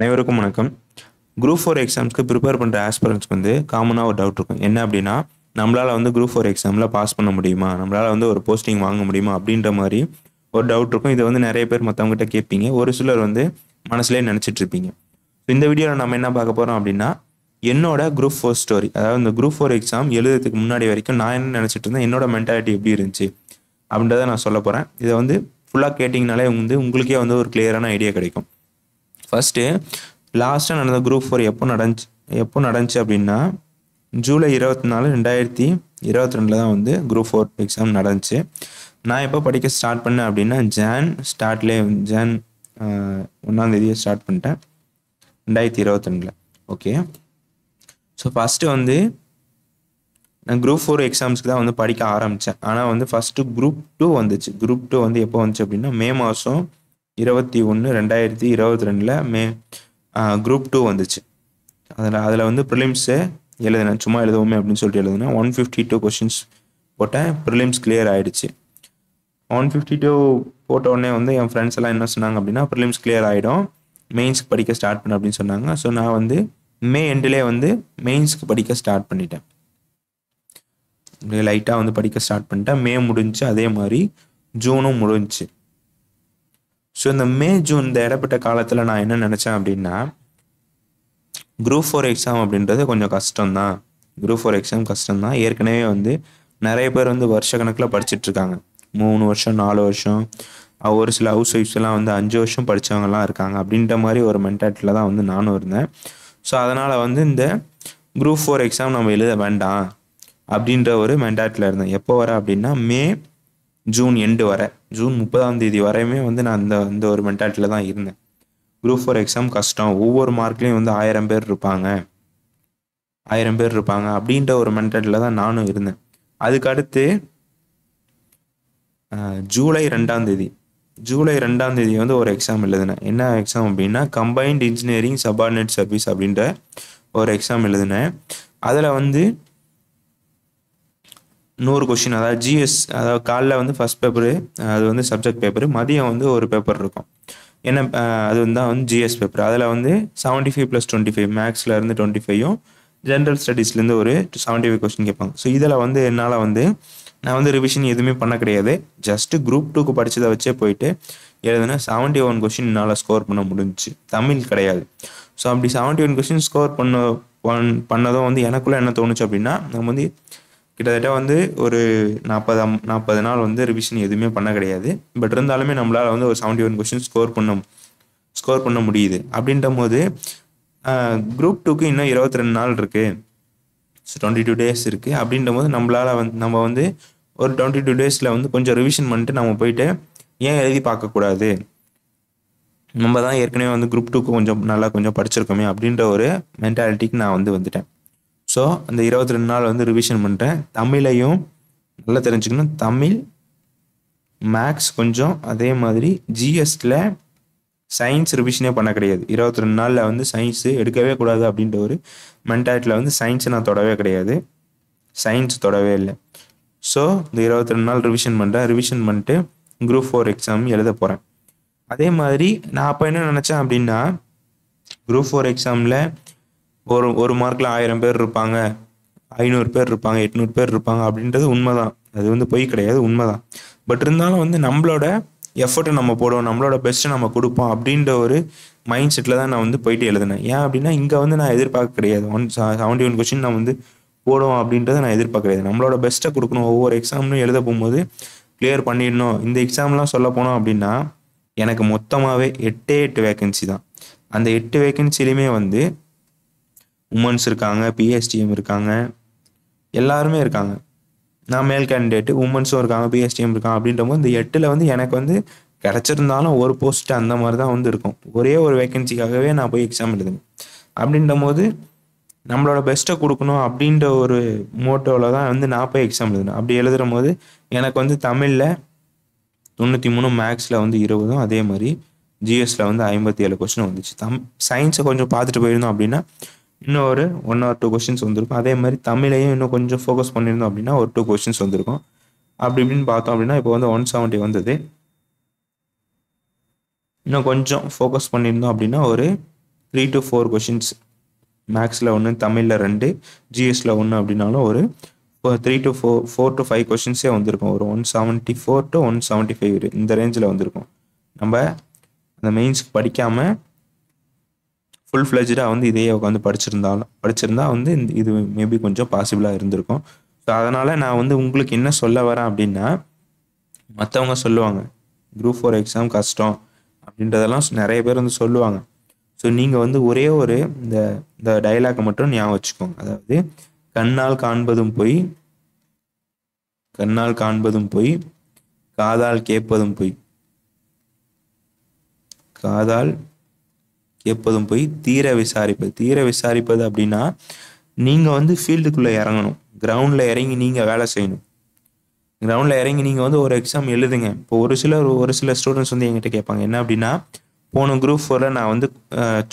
அனைவருக்கும் வணக்கம் group four எக்ஸாம்ஸ்க்கு prepare பண்ணுற ஆஸ்பரன்ஸ்க்கு வந்து காமனாக ஒரு டவுட் இருக்கும் என்ன அப்படின்னா நம்மளால் வந்து குரூப் ஃபோர் எக்ஸாமில் பாஸ் பண்ண முடியுமா நம்மளால் வந்து ஒரு போஸ்டிங் வாங்க முடியுமா அப்படின்ற மாதிரி ஒரு டவுட் இருக்கும் இதை வந்து நிறைய பேர் மற்றவங்ககிட்ட கேட்பீங்க ஒரு சிலர் வந்து மனசுலேயே நினச்சிட்டு இருப்பீங்க இந்த வீடியோவில் நம்ம என்ன பார்க்க போகிறோம் அப்படின்னா என்னோட குரூப் ஃபோர் ஸ்டோரி அதாவது இந்த குரூப் ஃபோர் எக்ஸாம் எழுதுறதுக்கு முன்னாடி வரைக்கும் நான் என்ன நினச்சிட்டு இருந்தேன் என்னோட மென்டாலிட்டி எப்படி இருந்துச்சு அப்படின்றத நான் சொல்ல போகிறேன் இதை வந்து ஃபுல்லாக கேட்டிங்கனாலே வந்து உங்களுக்கே வந்து ஒரு கிளியரான ஐடியா கிடைக்கும் ஃபஸ்ட்டு லாஸ்ட்டாக நடந்த குரூப் ஃபோர் எப்போ நடந்துச்சு எப்போ நடந்துச்சு அப்படின்னா ஜூலை இருபத்தி நாலு ரெண்டாயிரத்தி இருபத்தி ரெண்டில் தான் வந்து குரூப் ஃபோர் எக்ஸாம் நடந்துச்சு நான் எப்போ படிக்க ஸ்டார்ட் பண்ணேன் அப்படின்னா ஜான் ஜேன் ஜான் ஒன்றாந்தேதியே ஸ்டார்ட் பண்ணிட்டேன் ரெண்டாயிரத்தி இருபத்தி ரெண்டில் ஓகே ஸோ ஃபஸ்ட்டு வந்து நான் குரூப் ஃபோர் எக்ஸாம்ஸ்க்கு தான் வந்து படிக்க ஆரம்பித்தேன் ஆனால் வந்து ஃபஸ்ட்டு குரூப் டூ வந்துச்சு குரூப் டூ வந்து எப்போ வந்துச்சு அப்படின்னா மே மாதம் இருபத்தி ஒன்று ரெண்டாயிரத்தி இருபத்தி ரெண்டில் மே குரூப் டூ வந்துச்சு அதில் அதில் வந்து ப்ரிலிம்ஸு எழுதினேன் சும்மா எழுதவுமே அப்படின்னு சொல்லிட்டு எழுதினேன் ஒன் ஃபிஃப்டி டூ கொஷின்ஸ் போட்டேன் ப்ரிலிம்ஸ் கிளியர் ஆகிடுச்சு ஒன் ஃபிஃப்டி டூ போட்ட உடனே வந்து என் ஃப்ரெண்ட்ஸ் எல்லாம் என்ன சொன்னாங்க அப்படின்னா ப்ரிலிம்ஸ் கிளியர் ஆகிடும் மெயின்ஸ்க்கு படிக்க ஸ்டார்ட் பண்ண அப்படின்னு சொன்னாங்க ஸோ நான் வந்து மே எண்டிலே வந்து மெயின்ஸ்க்கு படிக்க ஸ்டார்ட் பண்ணிட்டேன் லைட்டாக வந்து படிக்க ஸ்டார்ட் பண்ணிட்டேன் மே முடிஞ்சு அதே மாதிரி ஜூனும் முடிஞ்சிச்சு ஸோ இந்த மே ஜூன் இந்த இடப்பட்ட காலத்தில் நான் என்ன நினச்சேன் அப்படின்னா குரூப் ஃபோர் எக்ஸாம் அப்படின்றது கொஞ்சம் கஷ்டம்தான் குரூப் ஃபோர் எக்ஸாம் கஷ்டம்தான் ஏற்கனவே வந்து நிறைய பேர் வந்து வருஷ கணக்கில் படிச்சுட்ருக்காங்க மூணு வருஷம் நாலு வருஷம் ஒரு சில ஹவுஸ் ஒய்ஃப்ஸ்லாம் வந்து அஞ்சு வருஷம் படித்தவங்கலாம் இருக்காங்க அப்படின்ற மாதிரி ஒரு மென்டாலிட்டியில் தான் வந்து நானும் இருந்தேன் ஸோ அதனால் வந்து இந்த குரூப் ஃபோர் எக்ஸாம் நம்ம எழுத வேண்டாம் அப்படின்ற ஒரு மென்டாலிட்டியில் இருந்தேன் எப்போ வர அப்படின்னா மே ஜூன் எண்டு வரை ஜூன் முப்பதாம் தேதி வரையுமே வந்து நான் அந்த அந்த ஒரு மென்டாலிட்டியில் தான் இருந்தேன் குரூப் ஃபோர் எக்ஸாம் கஷ்டம் ஒவ்வொரு மார்க்லேயும் வந்து ஆயிரம் பேர் இருப்பாங்க ஆயிரம் பேர் இருப்பாங்க அப்படின்ற ஒரு மென்டாலிட்டியில் தான் நானும் இருந்தேன் அதுக்கடுத்து ஜூலை ரெண்டாம் தேதி ஜூலை ரெண்டாம் தேதி வந்து ஒரு எக்ஸாம் எழுதினேன் என்ன எக்ஸாம் அப்படின்னா கம்பைன்ட் இன்ஜினியரிங் சபார்டினேட் சர்வீஸ் அப்படின்ற ஒரு எக்ஸாம் எழுதினேன் அதில் வந்து நூறு கொஷின் அதாவது ஜிஎஸ் அதாவது காலைல வந்து ஃபஸ்ட் பேப்பரு அது வந்து சப்ஜெக்ட் பேப்பர் மதியம் வந்து ஒரு பேப்பர் இருக்கும் என்ன அது வந்து தான் வந்து ஜிஎஸ் பேப்பர் அதில் வந்து seventy five plus twenty five மேக்ஸ்லேருந்து டுவெண்ட்டி ஃபைவும் ஜென்ரல் ஸ்டடீஸ்லேருந்து ஒரு செவன்ட்டி ஃபைவ் கொஸ்டின் கேட்பாங்க ஸோ இதில் வந்து என்னால் வந்து நான் வந்து ரிவிஷன் எதுவுமே பண்ண கிடையாது ஜஸ்ட்டு குரூப் டூக்கு படித்ததை வச்சே போயிட்டு எழுதுனா செவன்ட்டி ஒன் கொஸ்டின் என்னால் ஸ்கோர் பண்ண முடிஞ்சிச்சு தமிழ் கிடையாது ஸோ அப்படி செவன்ட்டி ஒன் கொஸ்டின் ஸ்கோர் பண்ண பண்ணதும் வந்து எனக்குள்ளே என்ன தோணுச்சு அப்படின்னா நம்ம வந்து கிட்டத்தட்ட வந்து ஒரு நாற்பது நாற்பது நாள் வந்து ரிவிஷன் எதுவுமே பண்ண கிடையாது பட் இருந்தாலுமே நம்மளால் வந்து ஒரு செவன்ட்டி ஒன் கொஸ்டின் ஸ்கோர் பண்ண ஸ்கோர் பண்ண முடியுது அப்படின்ற போது குரூப் டூக்கு இன்னும் இருபத்தி ரெண்டு நாள் இருக்குது டுவெண்ட்டி டூ டேஸ் இருக்குது அப்படின்ற போது நம்மளால் வந்து நம்ம வந்து ஒரு டுவெண்ட்டி டூ டேஸில் வந்து கொஞ்சம் ரிவிஷன் பண்ணிட்டு நம்ம போயிட்டு ஏன் எழுதி பார்க்கக்கூடாது நம்ம தான் ஏற்கனவே வந்து குரூப் டூக்கு கொஞ்சம் நல்லா கொஞ்சம் படிச்சிருக்கோமே அப்படின்ற ஒரு மென்டாலிட்டிக்கு நான் வந்து வந்துட்டேன் ஸோ அந்த இருபத்தி ரெண்டு நாள் வந்து ரிவிஷன் பண்ணிட்டேன் தமிழையும் நல்லா தெரிஞ்சுக்கணும் தமிழ் மேக்ஸ் கொஞ்சம் அதே மாதிரி ஜிஎஸ்டில் சயின்ஸ் ரிவிஷனே பண்ண கிடையாது இருபத்தி ரெண்டு நாளில் வந்து சயின்ஸு எடுக்கவே கூடாது அப்படின்ற ஒரு மென்டாலிட்டியில் வந்து சயின்ஸை நான் தொடவே கிடையாது சயின்ஸ் தொடவே இல்லை ஸோ இந்த இருபத்தி ரெண்டு நாள் ரிவிஷன் பண்ணுறேன் ரிவிஷன் பண்ணிட்டு குரூப் ஃபோர் எக்ஸாம் எழுத போகிறேன் அதே மாதிரி நான் அப்போ என்ன நினச்சேன் அப்படின்னா குரூப் ஃபோர் எக்ஸாமில் ஒரு ஒரு மார்க்கில் ஆயிரம் பேர் இருப்பாங்க ஐநூறு பேர் இருப்பாங்க எட்நூறு பேர் இருப்பாங்க அப்படின்றது உண்மைதான் அது வந்து பொய் கிடையாது உண்மைதான் பட் இருந்தாலும் வந்து நம்மளோட எஃபர்ட்டை நம்ம போடுவோம் நம்மளோட பெஸ்ட்டை நம்ம கொடுப்போம் அப்படின்ற ஒரு மைண்ட் செட்டில் தான் நான் வந்து போயிட்டு எழுதினேன் ஏன் அப்படின்னா இங்கே வந்து நான் எதிர்பார்க்க கிடையாது ஒன் செவன்டி ஒன் கொஸ்டின் நான் வந்து போடுவோம் அப்படின்றத நான் எதிர்பார்க்க கிடையாது நம்மளோட பெஸ்ட்டை கொடுக்கணும் ஒவ்வொரு எக்ஸாம்லையும் எழுத போகும்போது கிளியர் பண்ணிடணும் இந்த எக்ஸாம்லாம் சொல்ல போனோம் அப்படின்னா எனக்கு மொத்தமாகவே எட்டே எட்டு வேக்கன்சி தான் அந்த எட்டு வேக்கன்சிலையுமே வந்து உமன்ஸ் இருக்காங்க பிஎஸ்டிஎம் இருக்காங்க எல்லாருமே இருக்காங்க நான் மேல் கேண்டிடேட்டு உமன்ஸும் இருக்காங்க பிஎஸ்டிஎம் இருக்காங்க அப்படின்ற போது இந்த எட்டில் வந்து எனக்கு வந்து கிடச்சிருந்தாலும் ஒரு போஸ்ட் அந்த மாதிரி தான் வந்து இருக்கும் ஒரே ஒரு வேக்கன்சிக்காகவே நான் போய் எக்ஸாம் எழுதுங்க அப்படின்ற போது நம்மளோட பெஸ்ட்டை கொடுக்கணும் அப்படின்ற ஒரு மோட்டோவில் தான் வந்து நான் போய் எக்ஸாம் எழுதுனேன் அப்படி எழுதுகிற போது எனக்கு வந்து தமிழில் தொண்ணூற்றி மூணு மேக்ஸில் வந்து இருபதும் அதே மாதிரி ஜிஎஸில் வந்து ஐம்பத்தி ஏழு கொஸ்டின் வந்துச்சு தம் சயின்ஸை கொஞ்சம் பார்த்துட்டு போயிருந்தோம் அப்படின்னா இன்னும் ஒரு ஒன் ஆர் டூ கொஸ்டின்ஸ் வந்திருக்கும் அதே மாதிரி தமிழையும் இன்னும் கொஞ்சம் ஃபோக்கஸ் பண்ணியிருந்தோம் அப்படின்னா ஒரு டூ கொஸ்டின்ஸ் வந்திருக்கும் அப்படி இப்படின்னு பார்த்தோம் அப்படின்னா இப்போ வந்து ஒன் செவன்ட்டி வந்தது இன்னும் கொஞ்சம் ஃபோக்கஸ் பண்ணியிருந்தோம் அப்படின்னா ஒரு த்ரீ டு ஃபோர் கொஷின்ஸ் மேக்ஸில் ஒன்று தமிழில் ரெண்டு ஜிஎஸில் ஒன்று அப்படின்னாலும் ஒரு three to four four to five கொஷின்ஸே வந்திருக்கும் ஒரு one seventy four to one seventy five இந்த ரேஞ்சில் வந்திருக்கும் நம்ம அந்த மெயின்ஸ் படிக்காமல் ஃபுல் ஃப்ளெஜ்டாக வந்து இதையே உட்காந்து படிச்சிருந்தாலும் படிச்சிருந்தா வந்து இது மேபி கொஞ்சம் பாசிபிளாக இருந்திருக்கும் ஸோ அதனால் நான் வந்து உங்களுக்கு என்ன சொல்ல வரேன் அப்படின்னா மற்றவங்க சொல்லுவாங்க குரூப் ஃபோர் எக்ஸாம் கஷ்டம் அப்படின்றதெல்லாம் நிறைய பேர் வந்து சொல்லுவாங்க ஸோ நீங்கள் வந்து ஒரே ஒரு இந்த இந்த டைலாக்கை மட்டும் ஞாபகம் வச்சுக்கோங்க அதாவது கண்ணால் காண்பதும் போய் கண்ணால் காண்பதும் போய் காதால் கேட்பதும் போய் காதால் எப்போதும் போய் தீர விசாரிப்பது தீர விசாரிப்பது அப்படின்னா நீங்கள் வந்து ஃபீல்டுக்குள்ளே இறங்கணும் கிரவுண்டில் இறங்கி நீங்கள் வேலை செய்யணும் கிரவுண்டில் இறங்கி நீங்கள் வந்து ஒரு எக்ஸாம் எழுதுங்க இப்போ ஒரு சில ஒரு சில ஸ்டூடெண்ட்ஸ் வந்து என்கிட்ட கேட்பாங்க என்ன அப்படின்னா போன குரூப் ஃபோரில் நான் வந்து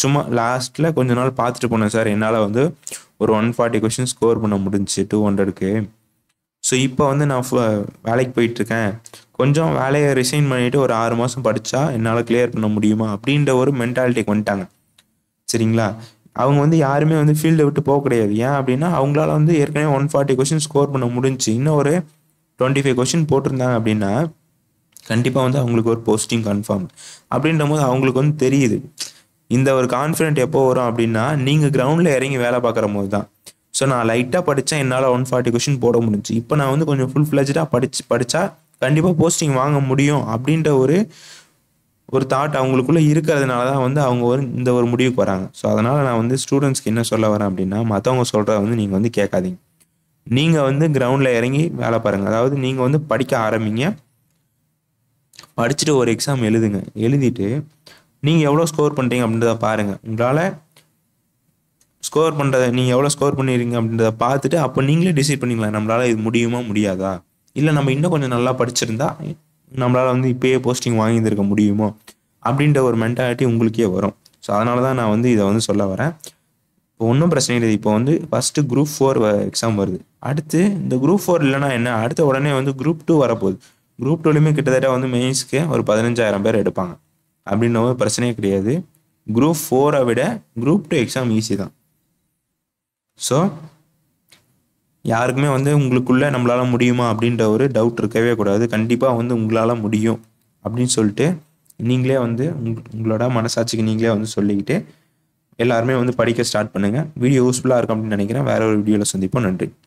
சும்மா லாஸ்ட்டில் கொஞ்ச நாள் பார்த்துட்டு போனேன் சார் என்னால் வந்து ஒரு ஒன் ஃபார்ட்டி கொஷின் ஸ்கோர் பண்ண முடிஞ்சு டூ ஹண்ட்ரடுக்கு ஸோ இப்போ வந்து நான் வேலைக்கு போயிட்டுருக்கேன் கொஞ்சம் வேலையை ரிசைன் பண்ணிவிட்டு ஒரு ஆறு மாதம் படித்தா என்னால் கிளியர் பண்ண முடியுமா அப்படின்ற ஒரு மென்டாலிட்டிக்கு வந்துட்டாங்க சரிங்களா அவங்க வந்து யாருமே வந்து ஃபீல்டை விட்டு போக கிடையாது ஏன் அப்படின்னா அவங்களால வந்து ஏற்கனவே ஒன் ஃபார்ட்டி கொஷின் ஸ்கோர் பண்ண முடிஞ்சு இன்னும் ஒரு டுவெண்ட்டி ஃபைவ் கொஷின் போட்டிருந்தாங்க அப்படின்னா கண்டிப்பாக வந்து அவங்களுக்கு ஒரு போஸ்டிங் கன்ஃபார்ம் அப்படின்ற போது அவங்களுக்கு வந்து தெரியுது இந்த ஒரு கான்ஃபிடென்ட் எப்போ வரும் அப்படின்னா நீங்கள் கிரவுண்டில் இறங்கி வேலை பார்க்குற போது தான் ஸோ நான் லைட்டாக படித்தேன் என்னால் ஒன் ஃபார்ட்டி கொஷின் போட முடிஞ்சு இப்போ நான் வந்து கொஞ்சம் ஃபுல் ஃப்ளெஜாக படிச்சு படித்தா கண்டிப்பாக போஸ்டிங் வாங்க முடியும் அப்படின்ற ஒரு ஒரு தாட் அவங்களுக்குள்ளே இருக்கிறதுனால தான் வந்து அவங்க ஒரு இந்த ஒரு முடிவுக்கு வராங்க ஸோ அதனால் நான் வந்து ஸ்டூடெண்ட்ஸ்க்கு என்ன சொல்ல வரேன் அப்படின்னா மற்றவங்க சொல்கிறத வந்து நீங்கள் வந்து கேட்காதீங்க நீங்கள் வந்து கிரவுண்டில் இறங்கி வேலை பாருங்கள் அதாவது நீங்கள் வந்து படிக்க ஆரம்பிங்க படிச்சுட்டு ஒரு எக்ஸாம் எழுதுங்க எழுதிட்டு நீங்கள் எவ்வளோ ஸ்கோர் பண்ணுறீங்க அப்படின்றத பாருங்கள் உங்களால் ஸ்கோர் பண்ணுறத நீங்கள் எவ்வளோ ஸ்கோர் பண்ணிடுறீங்க அப்படின்றத பார்த்துட்டு அப்போ நீங்களே டிசைட் பண்ணிக்கலாம் நம்மளால் இது முடியுமா முடியாதா இல்லை நம்ம இன்னும் கொஞ்சம் நல்லா படிச்சிருந்தா நம்மளால் வந்து இப்போயே போஸ்டிங் வாங்கியிருக்க முடியுமோ அப்படின்ற ஒரு மென்டாலிட்டி உங்களுக்கே வரும் ஸோ அதனால தான் நான் வந்து இதை வந்து சொல்ல வரேன் இப்போ ஒன்றும் பிரச்சனை இல்லை இப்போ வந்து ஃபஸ்ட்டு குரூப் ஃபோர் எக்ஸாம் வருது அடுத்து இந்த குரூப் ஃபோர் இல்லைனா என்ன அடுத்த உடனே வந்து குரூப் டூ வரப்போகுது குரூப் டூலையுமே கிட்டத்தட்ட வந்து மெயின்ஸுக்கு ஒரு பதினஞ்சாயிரம் பேர் எடுப்பாங்க ஒரு பிரச்சனையே கிடையாது குரூப் ஃபோரை விட குரூப் டூ எக்ஸாம் ஈஸி தான் ஸோ யாருக்குமே வந்து உங்களுக்குள்ளே நம்மளால் முடியுமா அப்படின்ற ஒரு டவுட் இருக்கவே கூடாது கண்டிப்பாக வந்து உங்களால் முடியும் அப்படின்னு சொல்லிட்டு நீங்களே வந்து உங்களோட மனசாட்சிக்கு நீங்களே வந்து சொல்லிக்கிட்டு எல்லாருமே வந்து படிக்க ஸ்டார்ட் பண்ணுங்கள் வீடியோ யூஸ்ஃபுல்லாக இருக்கும் அப்படின்னு நினைக்கிறேன் வேறு ஒரு வீடியோவில் சந்திப்போம் நன்றி